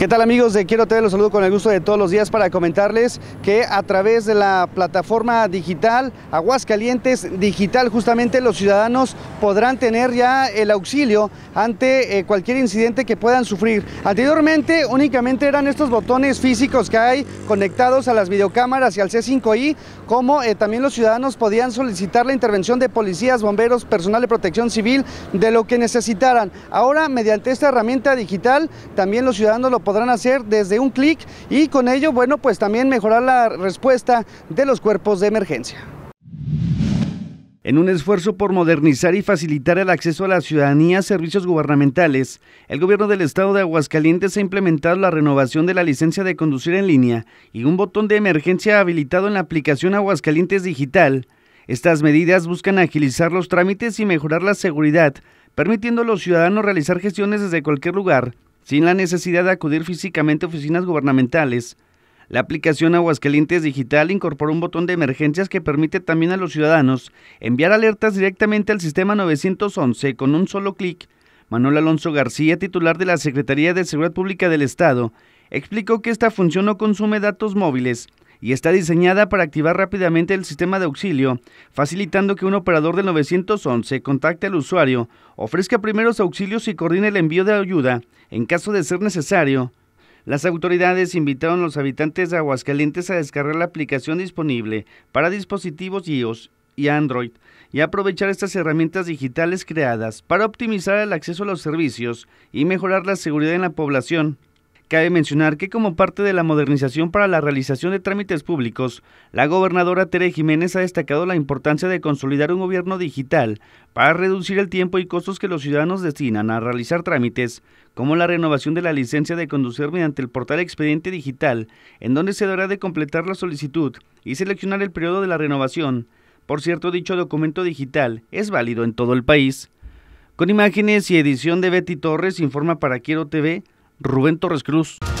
¿Qué tal amigos de Quiero TV? Los saludo con el gusto de todos los días para comentarles que a través de la plataforma digital Aguascalientes Digital justamente los ciudadanos podrán tener ya el auxilio ante eh, cualquier incidente que puedan sufrir. Anteriormente únicamente eran estos botones físicos que hay conectados a las videocámaras y al C5I, como eh, también los ciudadanos podían solicitar la intervención de policías, bomberos, personal de protección civil, de lo que necesitaran. Ahora mediante esta herramienta digital también los ciudadanos lo podrán hacer desde un clic y con ello, bueno, pues también mejorar la respuesta de los cuerpos de emergencia. En un esfuerzo por modernizar y facilitar el acceso a la ciudadanía a servicios gubernamentales, el gobierno del estado de Aguascalientes ha implementado la renovación de la licencia de conducir en línea y un botón de emergencia habilitado en la aplicación Aguascalientes Digital. Estas medidas buscan agilizar los trámites y mejorar la seguridad, permitiendo a los ciudadanos realizar gestiones desde cualquier lugar, sin la necesidad de acudir físicamente a oficinas gubernamentales, la aplicación Aguascalientes Digital incorpora un botón de emergencias que permite también a los ciudadanos enviar alertas directamente al sistema 911 con un solo clic. Manuel Alonso García, titular de la Secretaría de Seguridad Pública del Estado, explicó que esta función no consume datos móviles y está diseñada para activar rápidamente el sistema de auxilio, facilitando que un operador de 911 contacte al usuario, ofrezca primeros auxilios y coordine el envío de ayuda en caso de ser necesario. Las autoridades invitaron a los habitantes de Aguascalientes a descargar la aplicación disponible para dispositivos iOS y Android y aprovechar estas herramientas digitales creadas para optimizar el acceso a los servicios y mejorar la seguridad en la población. Cabe mencionar que como parte de la modernización para la realización de trámites públicos, la gobernadora Tere Jiménez ha destacado la importancia de consolidar un gobierno digital para reducir el tiempo y costos que los ciudadanos destinan a realizar trámites, como la renovación de la licencia de conducir mediante el portal Expediente Digital, en donde se deberá de completar la solicitud y seleccionar el periodo de la renovación. Por cierto, dicho documento digital es válido en todo el país. Con imágenes y edición de Betty Torres, informa para Quiero TV, Rubén Torres Cruz.